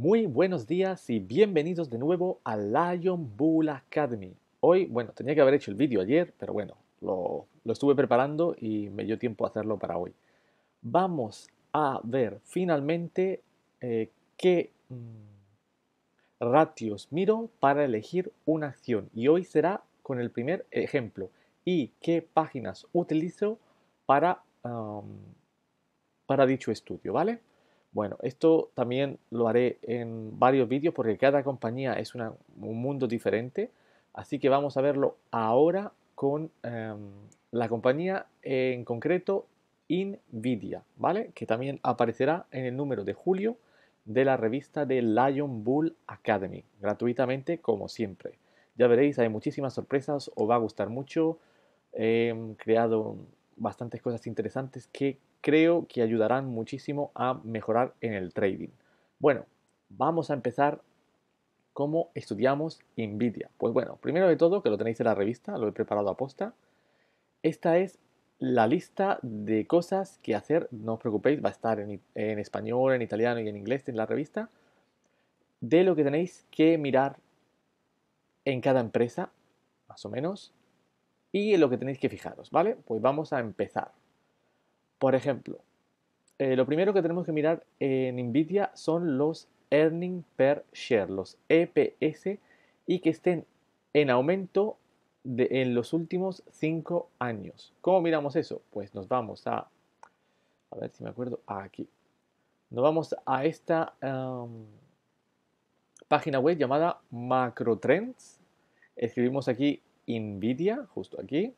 Muy buenos días y bienvenidos de nuevo a Lion Bull Academy. Hoy, bueno, tenía que haber hecho el vídeo ayer, pero bueno, lo, estuve preparando y me dio tiempo a hacerlo para hoy. Vamos a ver finalmente eh, qué mm, ratios miro para elegir una acción. Y hoy será con el primer ejemplo y qué páginas utilizo para, para dicho estudio, ¿vale? Bueno, esto también lo haré en varios vídeos porque cada compañía es un mundo diferente, así que vamos a verlo ahora con em, la compañía en concreto Nvidia, ¿vale? Que también aparecerá en el número de julio de la revista de Lion Bull Academy, gratuitamente como siempre. Ya veréis, hay muchísimas sorpresas, os va a gustar mucho. He creado bastantes cosas interesantes que creo que ayudarán muchísimo a mejorar en el trading. Bueno, vamos a empezar cómo estudiamos Nvidia. Pues bueno, primero de todo, que lo tenéis en la revista, lo he preparado a posta. Esta es la lista de cosas que hacer, no os preocupéis, va a estar en, en español, en italiano y en inglés en la revista, de lo que tenéis que mirar en cada empresa, más o menos, y en lo que tenéis que fijaros, ¿vale? Pues vamos a empezar. Por ejemplo, eh, lo primero que tenemos que mirar en NVIDIA son los earnings Per Share, los EPS, y que estén en aumento en los últimos cinco años. ¿Cómo miramos eso? Pues nos vamos a... A ver si me acuerdo. Aquí. Nos vamos a esta página web llamada MacroTrends. Escribimos aquí NVIDIA, justo aquí.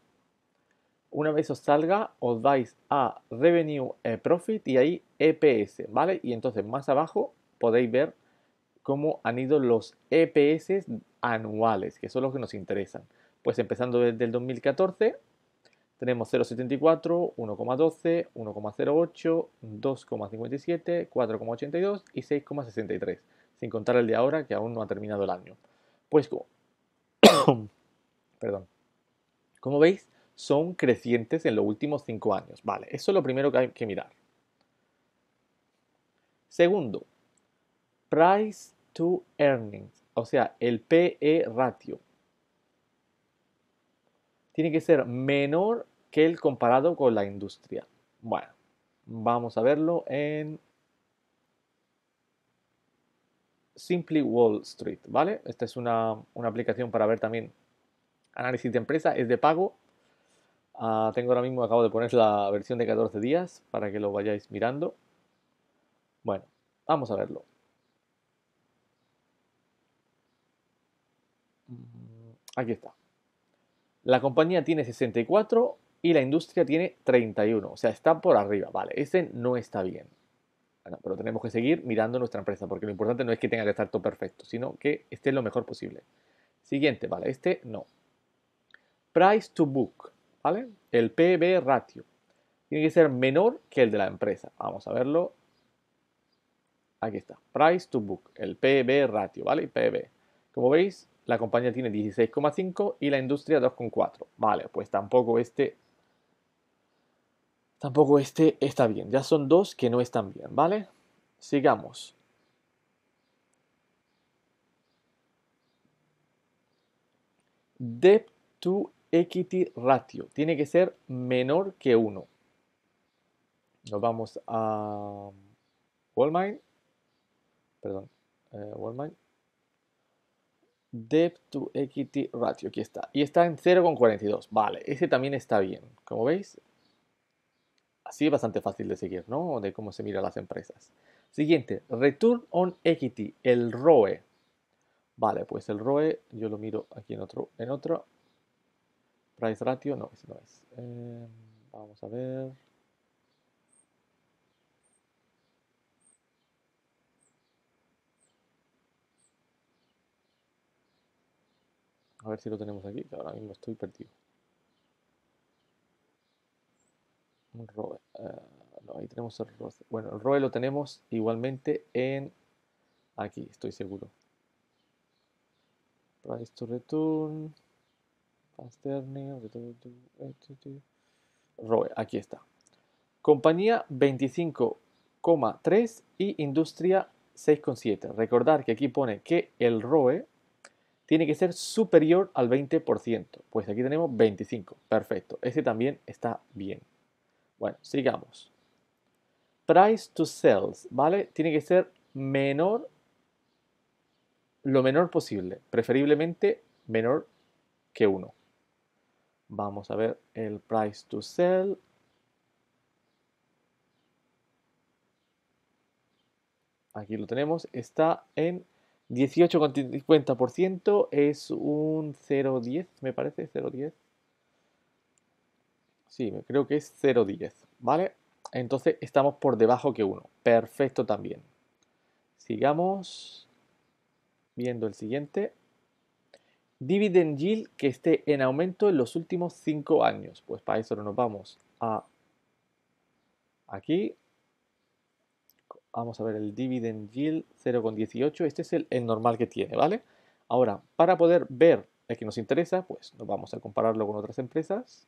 Una vez os salga, os vais a Revenue eh, Profit y ahí EPS, ¿vale? Y entonces más abajo podéis ver cómo han ido los EPS anuales, que son los que nos interesan. Pues empezando desde el 2014, tenemos 0,74, 1,12, 1,08, 2,57, 4,82 y 6,63, sin contar el de ahora que aún no ha terminado el año. Pues, perdón, como veis, son crecientes en los últimos cinco años. Vale, eso es lo primero que hay que mirar. Segundo, price to earnings, o sea, el PE ratio. Tiene que ser menor que el comparado con la industria. Bueno, vamos a verlo en Simply Wall Street, ¿vale? Esta es una, una aplicación para ver también análisis de empresa, es de pago, Ah, tengo ahora mismo, acabo de poner la versión de 14 días para que lo vayáis mirando. Bueno, vamos a verlo. Mm, aquí está. La compañía tiene 64 y la industria tiene 31. O sea, está por arriba. Vale, ese no está bien. pero tenemos que seguir mirando nuestra empresa porque lo importante no es que tenga que estar todo perfecto, sino que esté lo mejor posible. Siguiente, vale, este no. Price to book. ¿vale? El PB ratio. Tiene que ser menor que el de la empresa. Vamos a verlo. Aquí está. Price to book. El PB ratio, ¿vale? PB. Como veis, la compañía tiene 16,5 y la industria 2,4. Vale, pues tampoco este tampoco este está bien. Ya son dos que no están bien, ¿vale? Sigamos. Debt to equity ratio. Tiene que ser menor que 1. Nos vamos a Wallmine. Perdón, eh, Wallmine. Debt to equity ratio. Aquí está. Y está en 0,42. Vale, ese también está bien. Como veis, así es bastante fácil de seguir, ¿no? De cómo se miran las empresas. Siguiente, Return on Equity, el ROE. Vale, pues el ROE yo lo miro aquí en otro, en otro Price ratio no es, no es. Eh, vamos a ver. A ver si lo tenemos aquí, que ahora mismo estoy perdido. ROE. Eh, no, ahí tenemos el ROE. Bueno, el ROE lo tenemos igualmente en... Aquí, estoy seguro. Price to return. Eh, Roe, aquí está. Compañía 25,3 y industria 6,7. Recordar que aquí pone que el ROE tiene que ser superior al 20%. Pues aquí tenemos 25. Perfecto. Este también está bien. Bueno, sigamos. Price to sales, ¿vale? Tiene que ser menor, lo menor posible. Preferiblemente menor que 1. Vamos a ver el price to sell. Aquí lo tenemos, está en 18,50%, es un 0,10, me parece, 0,10. Sí, creo que es 0,10, ¿vale? Entonces estamos por debajo que 1, perfecto también. Sigamos viendo el siguiente dividend yield que esté en aumento en los últimos 5 años. Pues para eso nos vamos a aquí. Vamos a ver el dividend yield 0,18. Este es el, normal que tiene, ¿vale? Ahora, para poder ver el que nos interesa, pues nos vamos a compararlo con otras empresas.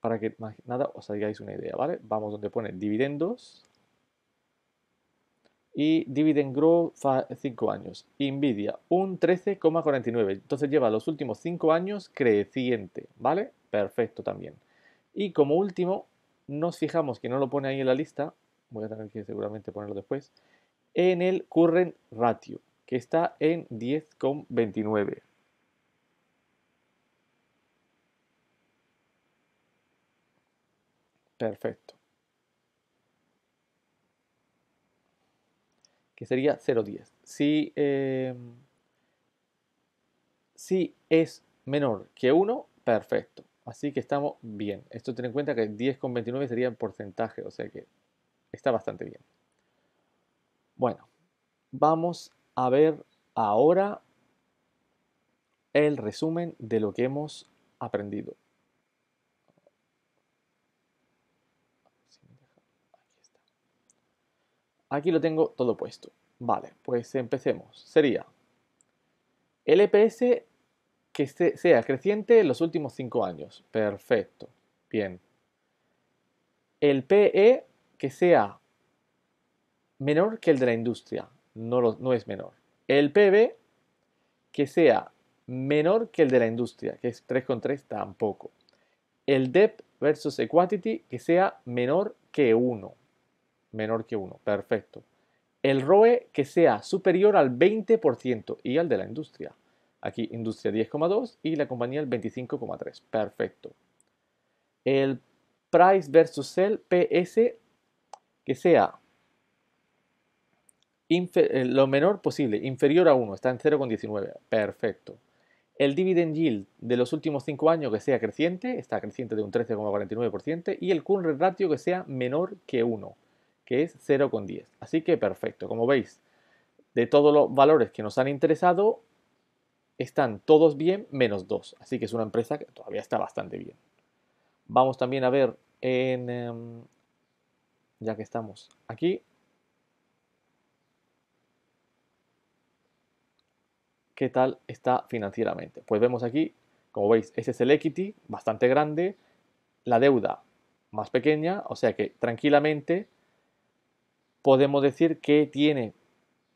Para que más nada os hagáis una idea, ¿vale? Vamos donde pone dividendos y Dividend Growth 5 años. Nvidia, un 13,49. Entonces lleva los últimos 5 años creciente, ¿vale? Perfecto también. Y como último, nos fijamos que no lo pone ahí en la lista, voy a tener que seguramente ponerlo después, en el current ratio, que está en 10,29. Perfecto. que sería 0,10. Si, em, si es menor que 1, perfecto. Así que estamos bien. Esto ten en cuenta que 10,29 sería el porcentaje, o sea que está bastante bien. Bueno, vamos a ver ahora el resumen de lo que hemos aprendido. Aquí lo tengo todo puesto. Vale, pues empecemos. Sería el EPS que sea creciente en los últimos 5 años. Perfecto. Bien. El PE que sea menor que el de la industria. No, no es menor. El PB que sea menor que el de la industria, que es 3,3 tampoco. El DEP versus equity que sea menor que 1 menor que 1. Perfecto. El ROE que sea superior al 20% y al de la industria. Aquí industria 10,2 y la compañía el 25,3. Perfecto. El price versus sell PS que sea eh, lo menor posible, inferior a 1, está en 0,19. Perfecto. El dividend yield de los últimos 5 años que sea creciente, está creciente de un 13,49%, y el current ratio que sea menor que 1 que es 0,10. Así que perfecto, como veis, de todos los valores que nos han interesado, están todos bien menos 2. Así que es una empresa que todavía está bastante bien. Vamos también a ver en... Em, ya que estamos aquí. ¿Qué tal está financieramente? Pues vemos aquí, como veis, ese es el equity, bastante grande. La deuda más pequeña, o sea que tranquilamente podemos decir que tiene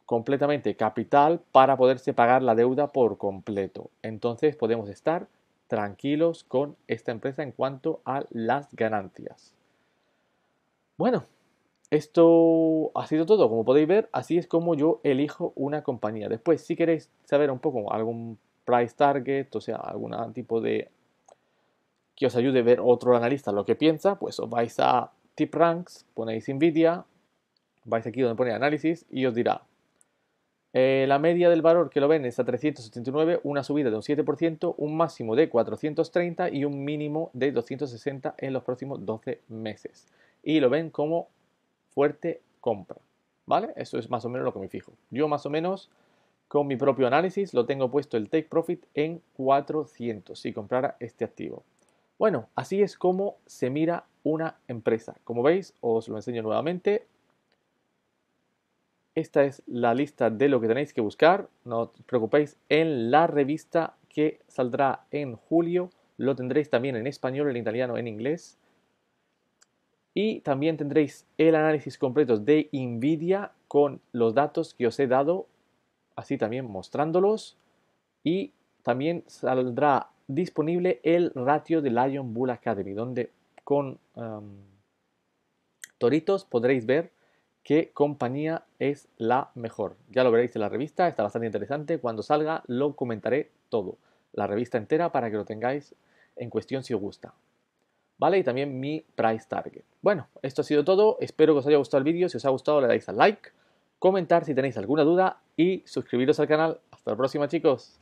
completamente capital para poderse pagar la deuda por completo. Entonces podemos estar tranquilos con esta empresa en cuanto a las ganancias. Bueno, esto ha sido todo. Como podéis ver, así es como yo elijo una compañía. Después, si queréis saber un poco algún price target, o sea, algún tipo de que os ayude a ver otro analista lo que piensa, pues os vais a TipRanks, ponéis Nvidia, vais aquí donde pone análisis y os dirá eh, la media del valor que lo ven es a 379, una subida de un 7%, un máximo de 430 y un mínimo de 260 en los próximos 12 meses. Y lo ven como fuerte compra. ¿Vale? Eso es más o menos lo que me fijo. Yo más o menos con mi propio análisis lo tengo puesto el take profit en 400 si comprara este activo. Bueno, así es como se mira una empresa. Como veis, os lo enseño nuevamente. Esta es la lista de lo que tenéis que buscar. No os preocupéis, en la revista que saldrá en julio lo tendréis también en español, en italiano, en inglés. Y también tendréis el análisis completo de Nvidia con los datos que os he dado, así también mostrándolos. Y también saldrá disponible el ratio de Lion Bull Academy, donde con toritos podréis ver qué compañía es la mejor. Ya lo veréis en la revista, está bastante interesante. Cuando salga lo comentaré todo, la revista entera para que lo tengáis en cuestión si os gusta. ¿Vale? Y también mi price target. Bueno, esto ha sido todo. Espero que os haya gustado el vídeo. Si os ha gustado le dais al like, comentar si tenéis alguna duda y suscribiros al canal. Hasta la próxima chicos.